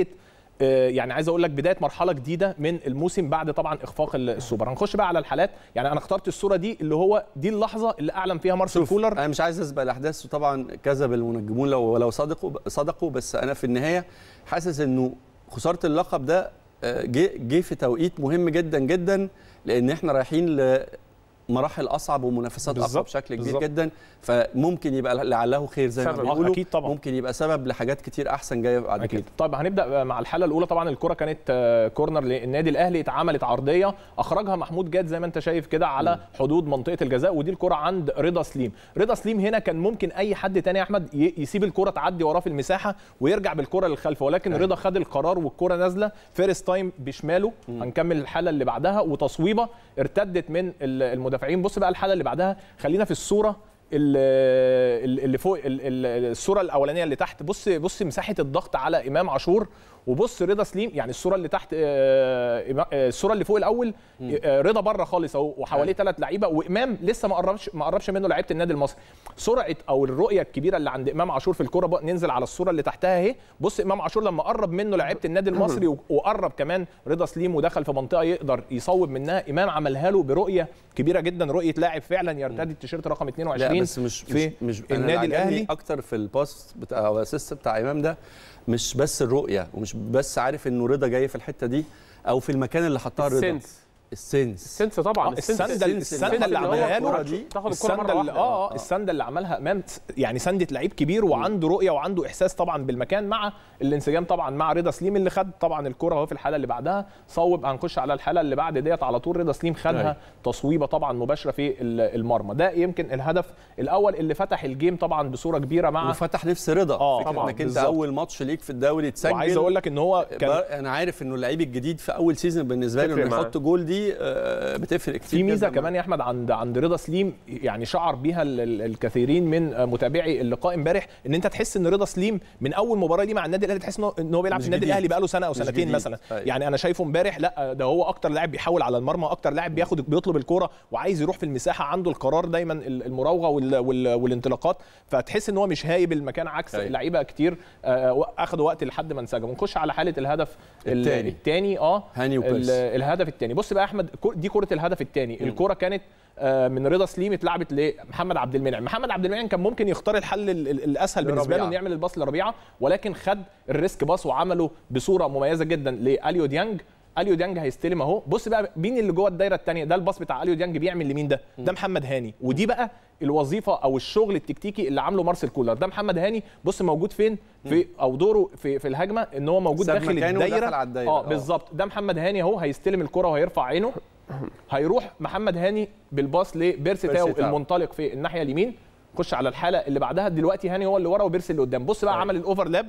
آه، يعني عايز اقول لك بدايه مرحله جديده من الموسم بعد طبعا اخفاق السوبر هنخش بقى على الحالات يعني انا اخترت الصوره دي اللي هو دي اللحظه اللي اعلن فيها مارسيل كولر انا مش عايز اسبق الاحداث وطبعا كذب المنجمون لو ولو صدقوا صدقوا بس انا في النهايه حاسس انه خساره اللقب ده آه، جه في توقيت مهم جدا جدا لان احنا رايحين مراحل اصعب ومنافسات اقوى بشكل كبير بالزبط. جدا فممكن يبقى لعله خير زي ما بيقولوا اكيد طبعا ممكن يبقى سبب لحاجات كتير احسن جايه بعد أكيد. كده طيب هنبدا مع الحاله الاولى طبعا الكره كانت آه، كورنر للنادي الاهلي اتعملت عرضيه اخرجها محمود جاد زي ما انت شايف كده على م. حدود منطقه الجزاء ودي الكره عند رضا سليم رضا سليم هنا كان ممكن اي حد تاني يا احمد يسيب الكره تعدي وراه في المساحه ويرجع بالكره للخلف ولكن رضا خد القرار والكره نازله فيرست تايم بشماله م. هنكمل الحاله اللي بعدها وتصويبه ارتدت من المدافع المدافعين بص بقى الحاله اللي بعدها خلينا في الصوره اللي فوق الصوره الاولانيه اللي تحت بص بص مساحه الضغط على امام عاشور وبص رضا سليم يعني الصوره اللي تحت آه، آه، الصوره اللي فوق الاول آه، رضا بره خالص اهو وحواليه ثلاث لعيبه وامام لسه ما قربش ما قربش منه لعيبه النادي المصري سرعه او الرؤيه الكبيره اللي عند امام عاشور في الكوره ننزل على الصوره اللي تحتها اهي بص امام عاشور لما قرب منه لعيبه النادي المصري وقرب كمان رضا سليم ودخل في منطقه يقدر يصوب منها امام عملها له برؤيه كبيره جدا رؤيه لاعب فعلا يرتدي التيشيرت رقم 22 لا بس مش في مش النادي الاهلي اكتر في الباس بتاع او بتاع امام ده مش بس الرؤيه ومش مش بس عارف انه رضا جاي في الحته دي او في المكان اللي حطها السنس السنس السنس طبعا آه، السنده السنده اللي عملها له دي مره اللي آه،, اه السنده اللي عملها امام يعني سنده لعيب كبير وعنده رؤيه وعنده احساس طبعا بالمكان مع الانسجام طبعا مع رضا سليم اللي خد طبعا الكره اهو في الحاله اللي بعدها صوب هنخش على الحاله اللي بعد ديت على طول رضا سليم خدها أيوه. تصويبه طبعا مباشره في المرمى ده يمكن الهدف الاول اللي فتح الجيم طبعا بصوره كبيره مع وفتح نفس رضا اه طبعا انك انت اول ماتش ليك في الدوري تسجل وعايز اقول لك ان هو كان انا عارف انه اللعيب الجديد في اول سيزون بالنسبه له انه يحط جول دي آه، بتفرق كتير في ميزه كمان يا احمد عند عند رضا سليم يعني شعر بيها الكثيرين من آه، متابعي اللقاء امبارح ان انت تحس ان رضا سليم من اول مباراه دي مع النادي الاهلي تحس ان هو بيلعب في النادي الاهلي بقاله سنه او سنتين مثلا أيوة. يعني انا شايفه امبارح لا ده هو اكتر لاعب بيحاول على المرمى اكتر لاعب بياخد بيطلب الكوره وعايز يروح في المساحه عنده القرار دايما المراوغه والانطلاقات فتحس ان هو مش هايب المكان عكس أيوة. لعيبه كتير آه، اخدوا وقت لحد ما انسجموا نخش على حاله الهدف الثاني الثاني اه هاني الهدف الثاني بص بقى احمد دي كره الهدف الثاني الكره كانت آه، من رضا سليم اتلعبت لمحمد عبد المنعم محمد عبد المنعم كان ممكن يختار الحل الاسهل بالنسبه له انه يعمل الباص لربيعه ولكن خد الريسك باص وعمله بصوره مميزه جدا لاليو ديانج اليو ديانج هيستلم اهو بص بقى مين اللي جوه الدايره الثانيه ده الباص بتاع اليو ديانج بيعمل لمين ده ده محمد هاني ودي بقى الوظيفه او الشغل التكتيكي اللي عامله مارسيل كولر ده محمد هاني بص موجود فين في او دوره في في الهجمه ان هو موجود داخل الدايره آه،, اه بالظبط ده محمد هاني اهو هيستلم الكره وهيرفع عينه هيروح محمد هاني بالباص لبيرسي تاو المنطلق في الناحيه اليمين خش على الحاله اللي بعدها دلوقتي هاني هو اللي ورا وبيرسي اللي قدام بص بقى طيب. عمل الاوفرلاب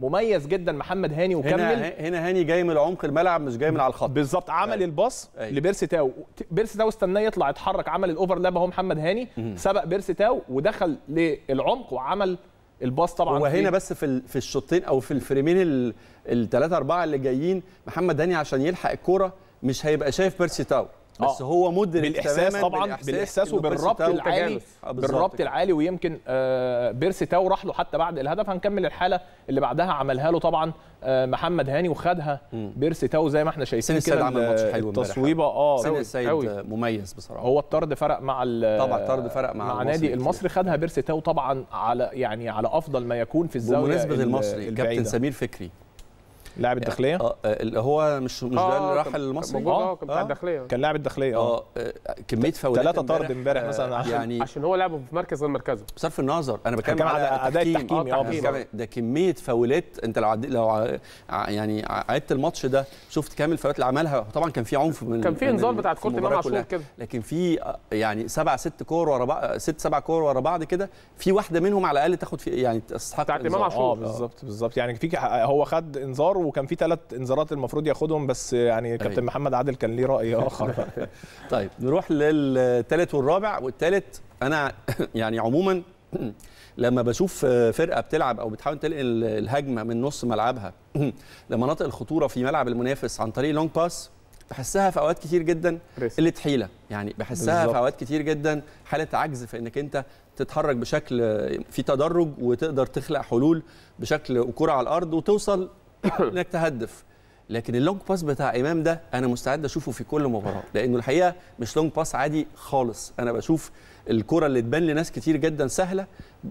مميز جدا محمد هاني وكمل هنا, هنا هاني جاي من عمق الملعب مش جاي من على الخط بالظبط عمل طيب. الباص أيوه. لبيرسي تاو بيرسي تاو استناه يطلع اتحرك عمل الاوفرلاب اهو محمد هاني مم. سبق بيرسي تاو ودخل للعمق وعمل الباص طبعا وهنا بس في في الشوطين او في الفريمين الثلاثه اربعه اللي جايين محمد هاني عشان يلحق الكوره مش هيبقى شايف بيرسي تاو بس آه. هو مدرك بالاحساس طبعا بالاحساس, بالإحساس وبالربط العالي آه، بالربط العالي ويمكن آه بيرسي تاو راح له حتى بعد الهدف هنكمل الحاله اللي بعدها عملها له طبعا آه محمد هاني وخدها بيرسي تاو زي ما احنا شايفين كده التصويبه اه سيد السيد مميز بصراحه هو الطرد فرق مع طبعا الطرد فرق مع, مع نادي المصري خدها بيرسي تاو طبعا على يعني على افضل ما يكون في الزاويه بمناسبه المصري الكابتن سمير فكري لاعب يعني، الداخليه آه،, اه اللي هو مش مش ده اللي آه، راح المصري آه،, اه كان بتاع الداخليه كان لاعب الداخليه اه كميه فاولات ثلاثه طرد امبارح مثلا عشان يعني عشان هو لعبه في مركز غير مركزه بصرف النظر انا بتكلم على اداء التحكيم اه ده كميه فاولات انت لو لو يعني عدت الماتش ده شفت كام الفاولات اللي عملها طبعا كان في عنف من كان في انذار بتاعت كره امام عاشور كده لكن في يعني سبع ست كور ورا بعض ست سبع كور ورا بعض كده في واحده منهم على الاقل تاخد في يعني تستحق بتاعت امام عاشور اه بالظبط بالظبط يعني في هو خد انذار وكان في ثلاث انذارات المفروض ياخدهم بس يعني أيوة. كابتن أيه. محمد عادل كان ليه راي اخر طيب نروح للثالث والرابع والثالث انا يعني عموما لما بشوف فرقه بتلعب او بتحاول تنقل الهجمه من نص ملعبها لمناطق الخطوره في ملعب المنافس عن طريق لونج باس بحسها في اوقات كتير جدا قله حيله يعني بحسها بالزبط. في اوقات كتير جدا حاله عجز في انك انت تتحرك بشكل في تدرج وتقدر تخلق حلول بشكل وكرة على الارض وتوصل انك تهدف لكن اللونج باس بتاع امام ده انا مستعد اشوفه في كل مباراه لانه الحقيقه مش لونج باس عادي خالص انا بشوف الكره اللي تبان لناس كتير جدا سهله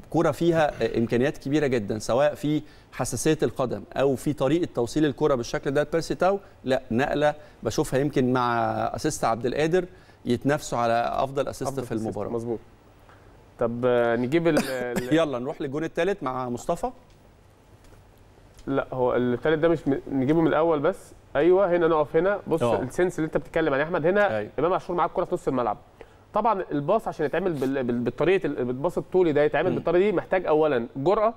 كره فيها امكانيات كبيره جدا سواء في حساسيه القدم او في طريقه توصيل الكره بالشكل ده بيرسي تاو لا نقله بشوفها يمكن مع اسيست عبد القادر يتنافسوا على افضل اسيست في المباراه مظبوط طب آه، نجيب يلا نروح للجون الثالث مع مصطفى لا هو الثالث ده مش نجيبه من الاول بس ايوه هنا نقف هنا بص أوه. السنس اللي انت بتتكلم عليه احمد هنا أيوة. امام عاشور معاه الكوره في نص الملعب طبعا الباص عشان يتعمل بالطريقه الباص الطولي ده يتعمل بالطريقه دي محتاج اولا جرأه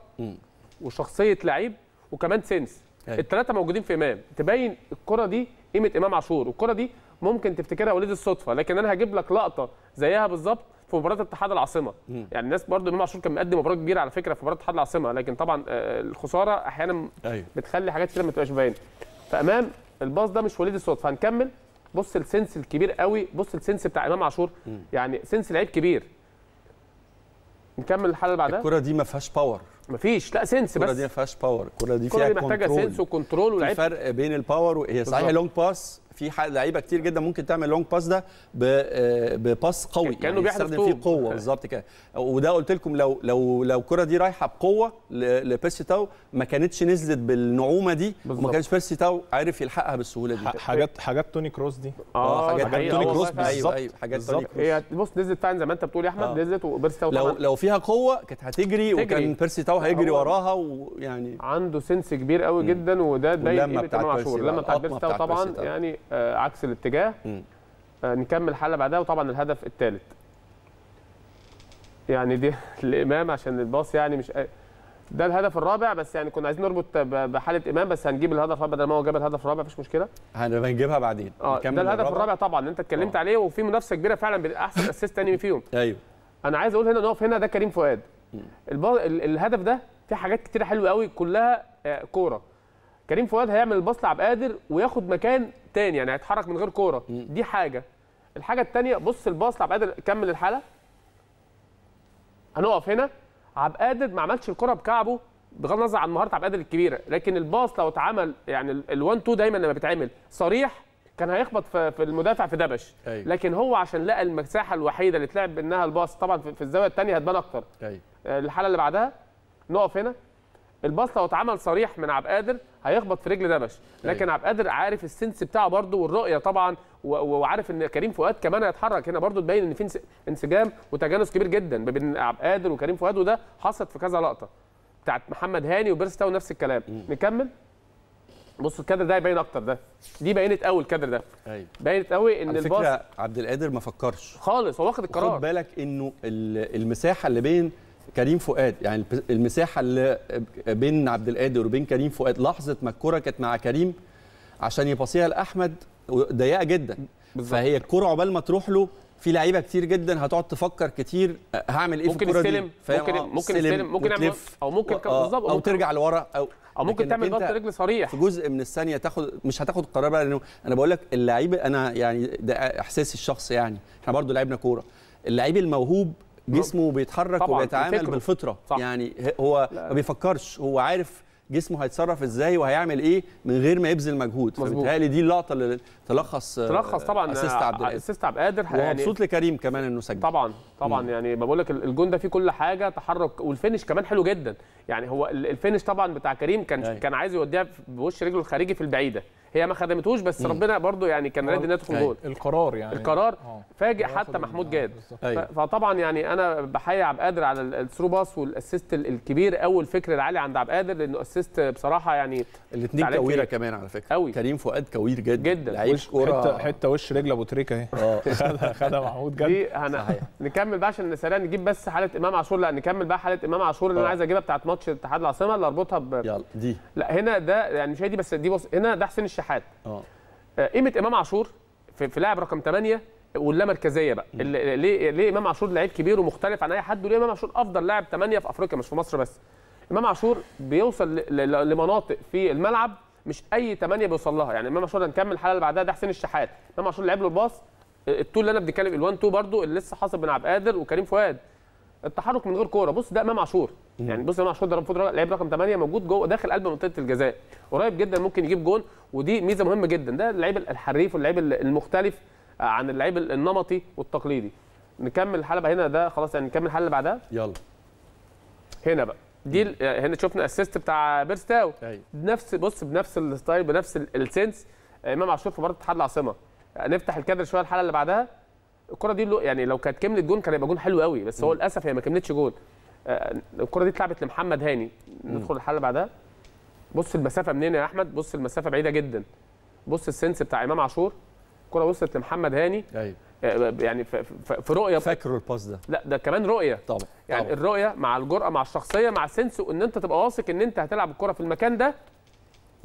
وشخصيه لعيب وكمان سنس أيوة. الثلاثه موجودين في امام تبين الكره دي قيمه امام عاشور والكره دي ممكن تفتكرها وليد الصدفه لكن انا هجيب لك لقطه زيها بالظبط في مباراه اتحاد العاصمه يعني الناس برضو امام عاشور كان مقدم مباراه كبيره على فكره في مباراه اتحاد العاصمه لكن طبعا آه، الخساره احيانا أيوه. بتخلي حاجات كده ما تبقاش باينه فامام الباص ده مش وليد الصوت فهنكمل بص السنس الكبير قوي بص السنس بتاع امام عاشور يعني سنس لعيب كبير نكمل الحلقه اللي بعدها الكره دي ما فيهاش باور مفيش لا سنس بس الكره دي ما فيهاش باور الكره دي فيها كنترول الكره دي محتاجه سنس وكنترول ولعيب في فرق بين الباور هي صحيح لونج باس في لعيبه كتير جدا ممكن تعمل لونج باس ده بباس آه، قوي كانه يعني بيستخدم فيه قوه بالظبط كده وده قلت لكم لو لو لو الكره دي رايحه بقوه لبيرسي تاو ما كانتش نزلت بالنعومه دي وما كانش بيرسي تاو عارف يلحقها بالسهوله دي حاجات حاجات توني كروس دي اه, آه،, آه، حاجات توني كروس بالظبط ايوه ايوه حاجات توني كروس هي بص نزلت فعلا زي ما انت بتقول يا احمد آه. نزلت وبيرسي تاو لو لو فيها قوه كانت هتجري وكان بيرسي تاو هيجري وراها ويعني عنده سنس كبير قوي جدا وده باين عاشور لما بتاع بيرسي تاو طبعا يعني آه، عكس الاتجاه آه، نكمل حالة بعدها وطبعا الهدف الثالث يعني دي الامام عشان الباص يعني مش ده الهدف الرابع بس يعني كنا عايزين نربط بحاله امام بس هنجيب الهدف الرابع بدل ما هو جاب الهدف الرابع مفيش مشكله هنجيبها بعدين اه ده الهدف الرابع, الرابع طبعا انت اتكلمت آه. عليه وفي منافسه كبيره فعلا بين احسن اسيست تاني فيهم ايوه انا عايز اقول هنا نقف هنا ده كريم فؤاد الهدف ده في حاجات كتيره حلوه قوي كلها كوره كريم فؤاد هيعمل الباص لعبد القادر وياخد مكان تاني يعني هيتحرك من غير كوره دي حاجه الحاجه الثانيه بص الباص لعبد القادر كمل الحاله هنقف هنا عبد القادر ما عملش الكره بكعبه بغض النظر عن مهاره عبد القادر الكبيره لكن الباص لو اتعمل يعني ال1 2 دايما لما بتعمل صريح كان هيخبط في المدافع في دبش أيوة. لكن هو عشان لقى المساحه الوحيده اللي اتلعب منها الباص طبعا في الزاويه الثانيه هتبان اكتر أيوة. آه، الحاله اللي بعدها نقف هنا الباص لو اتعمل صريح من عبد القادر هيخبط في رجل دبش أيوه. لكن عبد القادر عارف السنس بتاعه برده والرؤيه طبعا وعارف ان كريم فؤاد كمان هيتحرك هنا برده تبين ان في انسجام وتجانس كبير جدا ما بين عبد القادر وكريم فؤاد وده حصلت في كذا لقطه بتاعت محمد هاني وبيرستا ونفس الكلام م. نكمل بص الكادر ده هيبين اكتر ده دي بينت قوي الكادر ده ايوه بينت قوي ان الباص على فكره عبد القادر ما فكرش خالص هو واخد القرار خد بالك انه المساحه اللي بين كريم فؤاد يعني المساحه اللي بين عبد القادر وبين كريم فؤاد لحظه ما الكره كانت مع كريم عشان يباصيها لاحمد ضيقه جدا بالزبط. فهي الكره عقبال ما تروح له في لعيبه كتير جدا هتقعد تفكر كتير هعمل ايه في الكوره دي ممكن آه، ممكن استلم ممكن وتلف او ممكن آه، بالظبط او, أو ترجع لورا او او ممكن تعمل ضغط رجل صريح في جزء من الثانيه تاخد مش هتاخد قرار بقى لانه انا بقول لك اللعيب انا يعني ده احساسي الشخصي يعني احنا برضو لعبنا كوره اللعيب الموهوب جسمه بيتحرك وبيتعامل بالفطره صح. يعني هو ما بيفكرش هو عارف جسمه هيتصرف ازاي وهيعمل ايه من غير ما يبذل مجهود فبالتالي دي اللقطه اللي تلخص آه، تلخص طبعا اسيست عبد القادر اسيست عبد القادر يعني ومبسوط لكريم كمان انه سجل طبعا طبعا مم. يعني بقول لك الجون ده فيه كل حاجه تحرك والفينش كمان حلو جدا يعني هو الفينش طبعا بتاع كريم كان أي. أيوة. كان عايز يوديها بوش رجله الخارجي في البعيده هي ما خدمتهوش بس مم. ربنا برضو يعني كان نادي انها تدخل يعني جول القرار يعني القرار اه. فاجئ حتى محمود اه، جاد أيوه. فطبعا يعني انا بحيي عبد القادر على الثرو باس والاسيست الكبير اول فكر العالي عند عبد القادر لانه اسيست بصراحه يعني الاثنين كويره كمان على فكره أوي. كريم فؤاد كوير جدا جدا لعيب وش كوره حته حته وش رجل ابو تريكه اهي آه. خدها خدها محمود جاد دي هن... نكمل بقى عشان سريع نجيب بس حاله امام عاشور لا نكمل بقى حاله امام عاشور اللي انا عايز اجيبها بتاعت ماتش اتحاد العاصمه اللي اربطها ب يلا دي لا هنا ده يعني مش هي دي بس دي بص هنا ده حسين الشحات اتحاد آه. اه قيمه امام عاشور في, في لاعب رقم 8 واللامركزيه بقى ليه ليه امام عاشور لعيب كبير ومختلف عن اي حد وليه امام عاشور افضل لاعب 8 في افريقيا مش في مصر بس امام عاشور بيوصل لمناطق في الملعب مش اي 8 بيوصل لها يعني امام عاشور هنكمل الحلقه اللي بعدها ده حسين الشحات امام عاشور لعب له الباص آه، الطول اللي انا بتكلم ال1 2 برده اللي لسه حاصل بن عبد القادر وكريم فؤاد التحرك من غير كوره بص ده امام عاشور يعني بص امام عاشور ده المفروض لعيب رقم 8 موجود جوه داخل قلب منطقه الجزاء قريب جدا ممكن يجيب جون ودي ميزه مهمه جدا ده اللعيب الحريف واللعيب المختلف آه، عن اللعيب النمطي والتقليدي نكمل الحلبه هنا ده خلاص يعني نكمل الحلقه اللي بعدها يلا هنا بقى دي آه، هنا شفنا اسيست بتاع بيرستاو أيوة. بص بنفس الستايل بنفس السنس آه، امام عاشور في مباراه اتحاد العاصمه نفتح الكادر شويه الحلقه اللي بعدها الكره دي يعني لو كانت كملت جون كان هيبقى جون حلو قوي بس هو للاسف هي ما كملتش جون آه، الكره دي اتلعبت لمحمد هاني ندخل الحله بعدها بص المسافه منين يا احمد بص المسافه بعيده جدا بص السنس بتاع امام عاشور الكره وصلت لمحمد هاني ايوه آه، يعني في رؤيه فاكر الباس ده لا ده كمان رؤيه طبعا يعني طبع. الرؤيه مع الجرأه مع الشخصيه مع سنسو ان انت تبقى واثق ان انت هتلعب الكره في المكان ده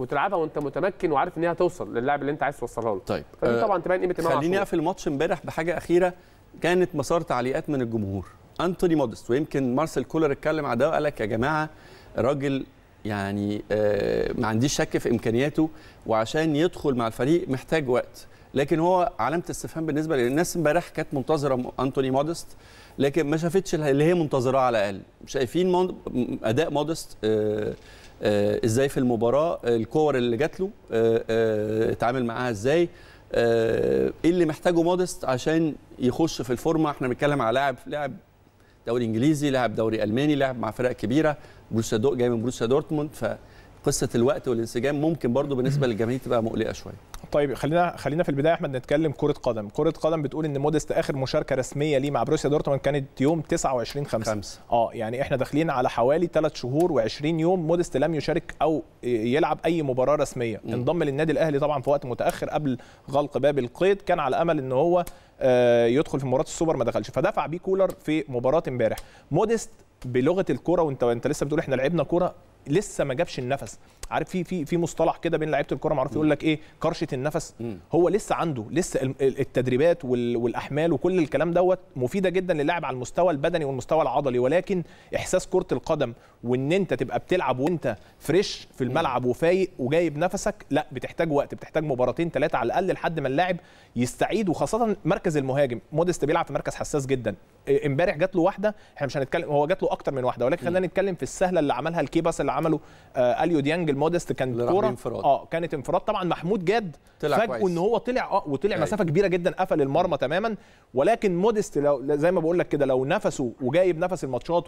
وتلعبها وانت متمكن وعارف ان هي هتوصل للاعب اللي انت عايز توصلها له طيب فدي آه، طبعا تبان قيمه امام خليني اقفل الماتش امبارح بحاجه اخيره كانت مسار تعليقات من الجمهور انتوني مودست ويمكن مارسيل كولر اتكلم على ده وقال لك يا جماعه راجل يعني آه، ما عنديش شك في امكانياته وعشان يدخل مع الفريق محتاج وقت لكن هو علامه استفهام بالنسبه للناس امبارح كانت منتظره انتوني مودست لكن ما شافتش اللي هي منتظراه على الاقل شايفين اداء مودست آه آه، ازاي في المباراه آه، الكور اللي جات له آه، اتعامل معاها ازاي ايه اللي محتاجه مودست عشان يخش في الفورمه احنا بنتكلم على لاعب لاعب دوري انجليزي لاعب دوري الماني لاعب مع فرق كبيره بروسيا دو جاي من بروسيا دورتموند ف قصه الوقت والانسجام ممكن برضو بالنسبه للجماهير تبقى مقلقه شويه طيب خلينا خلينا في البدايه احمد نتكلم كره قدم كره قدم بتقول ان موديست اخر مشاركه رسميه ليه مع بروسيا دورتموند كانت يوم 29 5 خمس. اه يعني احنا داخلين على حوالي 3 شهور و20 يوم موديست لم يشارك او يلعب اي مباراه رسميه م. انضم للنادي الاهلي طبعا في وقت متاخر قبل غلق باب القيد كان على امل ان هو آه، يدخل في مباراه السوبر ما دخلش فدفع بيه كولر في مباراه امبارح موديست بلغه الكوره وانت انت لسه بتقول احنا لعبنا كوره لسه ما جابش النفس عارف في في في مصطلح كده بين لعيبه الكوره معروف يقول لك ايه كرشه النفس م. هو لسه عنده لسه التدريبات والاحمال وكل الكلام دوت مفيده جدا للاعب على المستوى البدني والمستوى العضلي ولكن احساس كره القدم وان انت تبقى بتلعب وانت فريش في الملعب وفايق وجايب نفسك لا بتحتاج وقت بتحتاج مباراتين ثلاثه على الاقل لحد ما اللاعب يستعيد وخاصه مركز المهاجم موديست بيلعب في مركز حساس جدا امبارح جات له واحده احنا مش هنتكلم هو جات له اكتر من واحده ولكن خلينا نتكلم في السهله اللي عملها الكيباس اللي اللي عمله آه اليو ديانج المودست كان كوره انفراد اه كانت انفراد طبعا محمود جاد فاجئوا ان هو طلع اه وطلع أي. أيوة. مسافه كبيره جدا قفل المرمى تماما ولكن مودست لو زي ما بقول لك كده لو نفسه وجايب نفس الماتشات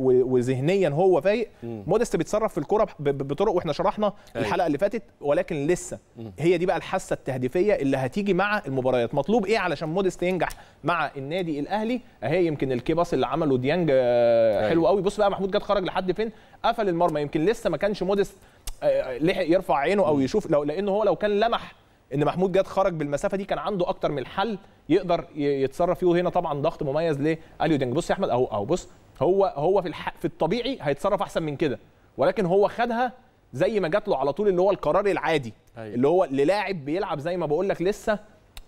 وذهنيا هو فايق مودست بيتصرف في الكوره بطرق واحنا شرحنا أي. أيوة. الحلقه اللي فاتت ولكن لسه هي دي بقى الحاسه التهديفيه اللي هتيجي مع المباريات مطلوب ايه علشان مودست ينجح مع النادي الاهلي اهي يمكن الكيباس اللي عمله ديانج آه، حلو أيوة. قوي بص بقى محمود جاد خرج لحد فين قفل المرمى يمكن لسه ما كانش موديست آه، آه، لحق يرفع عينه او يشوف لو لانه هو لو كان لمح ان محمود جاد خرج بالمسافه دي كان عنده اكتر من حل يقدر يتصرف فيه وهنا طبعا ضغط مميز لاليو دينج بص يا احمد اهو اهو بص هو هو في الح... في الطبيعي هيتصرف احسن من كده ولكن هو خدها زي ما جات له على طول اللي هو القرار العادي أيوة. اللي هو للاعب بيلعب زي ما بقول لك لسه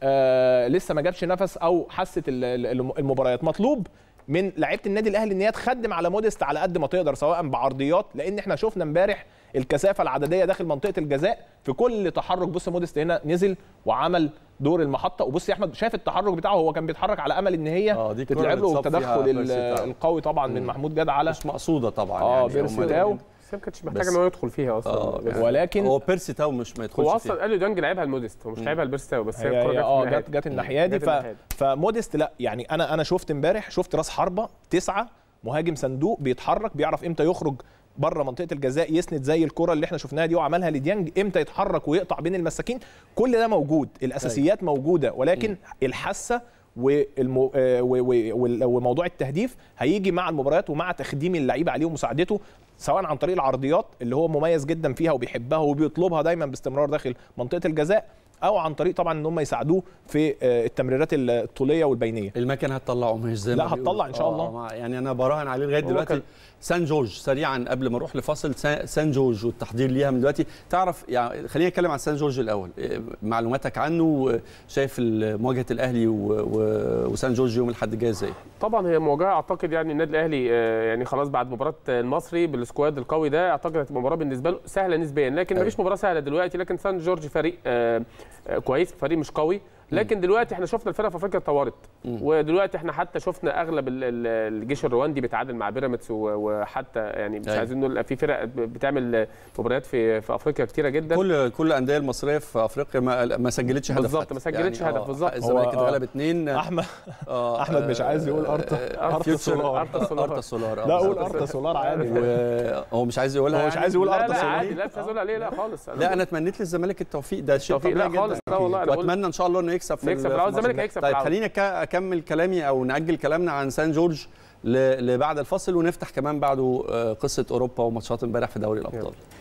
آه لسه ما جابش نفس او حست المباريات مطلوب من لعيبه النادي الاهلي ان هي تخدم على موديست على قد ما تقدر سواء بعرضيات لان احنا شفنا امبارح الكثافه العدديه داخل منطقه الجزاء في كل تحرك بص موديست هنا نزل وعمل دور المحطه وبص يا احمد شايف التحرك بتاعه هو كان بيتحرك على امل ان هي تتلعب له التدخل القوي طبعا من محمود جاد على مش مقصوده طبعا اه يعني بيرسيتاو ما كانتش محتاج ان هو يدخل فيها اصلا آه يعني ولكن هو بيرسي تاو مش ما يدخلش هو اصلا قال له ديانج لعبها لموديست هو مش لعبها لبيرسي تاو بس هي جت اه جت جت الناحيه دي فموديست لا يعني انا انا شفت امبارح شفت راس حربه تسعه مهاجم صندوق بيتحرك بيعرف امتى يخرج بره منطقه الجزاء يسند زي الكره اللي احنا شفناها دي وعملها لديانج امتى يتحرك ويقطع بين المساكين كل ده موجود الاساسيات أيوة. موجوده ولكن الحاسه والمو... آه، وموضوع التهديف هيجي مع المباريات ومع تخديم اللعيبه عليه ومساعدته سواء عن طريق العرضيات اللي هو مميز جدا فيها وبيحبها وبيطلبها دايما باستمرار داخل منطقه الجزاء او عن طريق طبعا ان هم يساعدوه في آه، التمريرات الطوليه والبينيه المكنه هتطلعه مش زي ما لا هتطلع ان شاء آه، الله يعني انا براهن عليه لغايه دلوقتي سان جورج سريعا قبل ما اروح لفاصل سان جورج والتحضير ليها من دلوقتي تعرف يعني خلينا نتكلم عن سان جورج الاول آه، معلوماتك عنه شايف مواجهه الاهلي وسان جورج يوم الاحد الجاي ازاي طبعا هي مواجهه اعتقد يعني النادي الاهلي يعني خلاص بعد مباراه المصري بالسكواد القوي ده اعتقد هتبقى مباراه بالنسبه له سهله نسبيا لكن أيوة. مفيش مباراه سهله دلوقتي لكن سان جورج فريق آه، كويس فريق مش قوي لكن دلوقتي احنا شفنا الفرقه في افريقيا اتطورت ودلوقتي احنا حتى شفنا اغلب الجيش الرواندي بيتعادل مع بيراميدز وحتى يعني مش أيوة. عايزين نقول في فرق بتعمل مباريات في في افريقيا كتيره جدا كل كل الانديه المصريه في افريقيا ما, ما سجلتش هدف بالظبط ما سجلتش يعني هدف آه، بالظبط الزمالك آه. اتغلب اثنين احمد آه، احمد مش عايز يقول ارتا ارتا سولار ارتا سولار لا قول ارتا سولار عادي هو مش عايز يقولها هو يعني؟ مش عايز يقول ارتا سولار عادي لا مش عايز اقول عليه لا خالص لا انا اتمنيت للزمالك التوفيق ده شيء طبيعي لا خالص لا والله واتمنى ان شاء الله انه بيكسب في بيكسب في الزمالك هيكسب طيب خليني اكمل كلامي او ناجل كلامنا عن سان جورج لبعد الفصل ونفتح كمان بعده آه، قصه اوروبا وماتشات امبارح في دوري الابطال يلا.